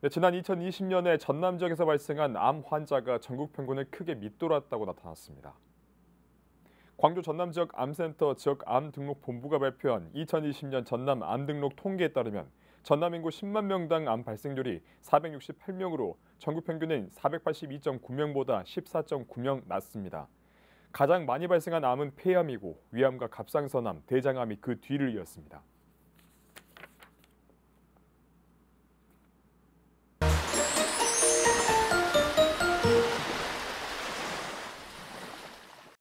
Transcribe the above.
네, 지난 2020년에 전남 지역에서 발생한 암 환자가 전국 평균을 크게 밑돌았다고 나타났습니다. 광주 전남 지역 암센터 지역 암 등록 본부가 발표한 2020년 전남 암 등록 통계에 따르면 전남 인구 10만 명당 암 발생률이 468명으로 전국 평균인 482.9명보다 14.9명 낮습니다. 가장 많이 발생한 암은 폐암이고 위암과 갑상선암, 대장암이 그 뒤를 이었습니다.